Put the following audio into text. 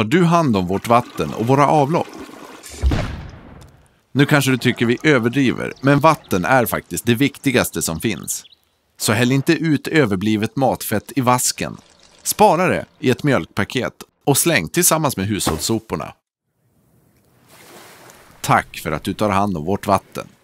tar du hand om vårt vatten och våra avlopp? Nu kanske du tycker vi överdriver, men vatten är faktiskt det viktigaste som finns. Så häll inte ut överblivet matfett i vasken. Spara det i ett mjölkpaket och släng tillsammans med hushållssoporna. Tack för att du tar hand om vårt vatten.